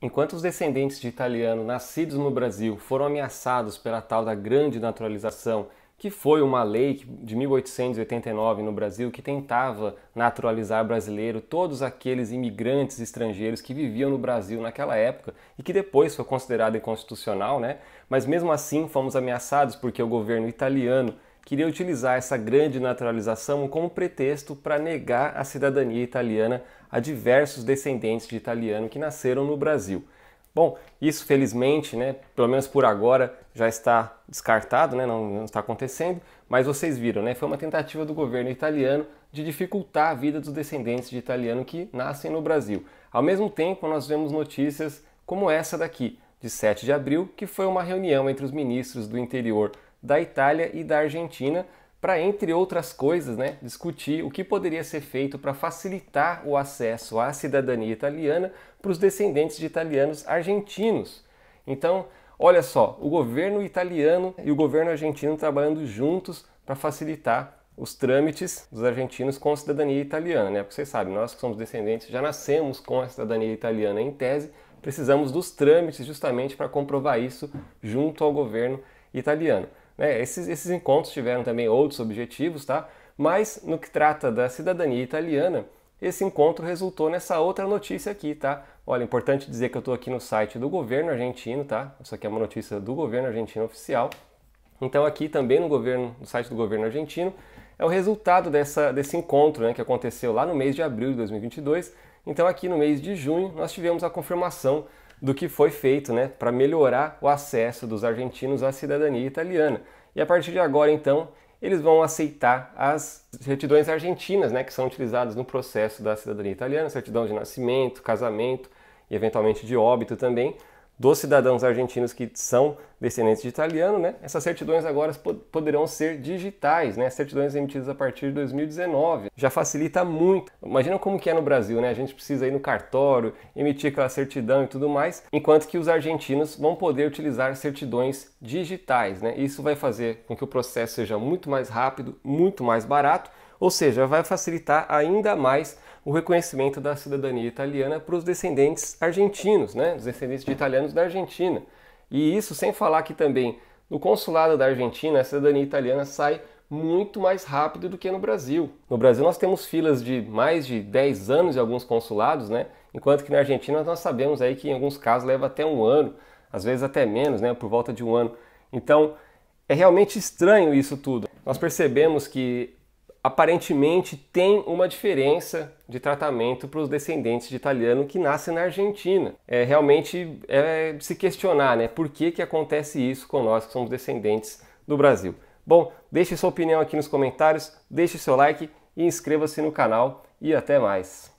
Enquanto os descendentes de italiano nascidos no Brasil foram ameaçados pela tal da grande naturalização, que foi uma lei de 1889 no Brasil que tentava naturalizar brasileiro todos aqueles imigrantes estrangeiros que viviam no Brasil naquela época e que depois foi considerada inconstitucional, né? Mas mesmo assim fomos ameaçados porque o governo italiano queria utilizar essa grande naturalização como pretexto para negar a cidadania italiana a diversos descendentes de italiano que nasceram no Brasil. Bom, isso felizmente, né, pelo menos por agora, já está descartado, né, não, não, está acontecendo, mas vocês viram, né, foi uma tentativa do governo italiano de dificultar a vida dos descendentes de italiano que nascem no Brasil. Ao mesmo tempo, nós vemos notícias como essa daqui, de 7 de abril, que foi uma reunião entre os ministros do interior da Itália e da Argentina para, entre outras coisas, né, discutir o que poderia ser feito para facilitar o acesso à cidadania italiana para os descendentes de italianos argentinos. Então, olha só, o governo italiano e o governo argentino trabalhando juntos para facilitar os trâmites dos argentinos com a cidadania italiana, né? Porque vocês sabem, nós que somos descendentes já nascemos com a cidadania italiana em tese, precisamos dos trâmites justamente para comprovar isso junto ao governo italiano. Né? Esses, esses encontros tiveram também outros objetivos, tá? Mas no que trata da cidadania italiana, esse encontro resultou nessa outra notícia aqui, tá? Olha, importante dizer que eu estou aqui no site do governo argentino, tá? Isso aqui é uma notícia do governo argentino oficial. Então aqui também no, governo, no site do governo argentino é o resultado dessa, desse encontro né, que aconteceu lá no mês de abril de 2022. Então aqui no mês de junho nós tivemos a confirmação do que foi feito né, para melhorar o acesso dos argentinos à cidadania italiana. E a partir de agora, então, eles vão aceitar as certidões argentinas né, que são utilizadas no processo da cidadania italiana, certidão de nascimento, casamento e eventualmente de óbito também, dos cidadãos argentinos que são descendentes de italiano, né? Essas certidões agora poderão ser digitais, né? Certidões emitidas a partir de 2019. Já facilita muito. Imagina como que é no Brasil, né? A gente precisa ir no cartório, emitir aquela certidão e tudo mais, enquanto que os argentinos vão poder utilizar certidões digitais, né? Isso vai fazer com que o processo seja muito mais rápido, muito mais barato ou seja, vai facilitar ainda mais o reconhecimento da cidadania italiana para os descendentes argentinos, né? Os descendentes de italianos da Argentina. E isso sem falar que também no consulado da Argentina a cidadania italiana sai muito mais rápido do que no Brasil. No Brasil nós temos filas de mais de 10 anos em alguns consulados, né? Enquanto que na Argentina nós sabemos aí que em alguns casos leva até um ano, às vezes até menos, né? Por volta de um ano. Então é realmente estranho isso tudo. Nós percebemos que aparentemente tem uma diferença de tratamento para os descendentes de italiano que nascem na Argentina. É realmente é, se questionar, né? Por que, que acontece isso com nós que somos descendentes do Brasil? Bom, deixe sua opinião aqui nos comentários, deixe seu like e inscreva-se no canal e até mais.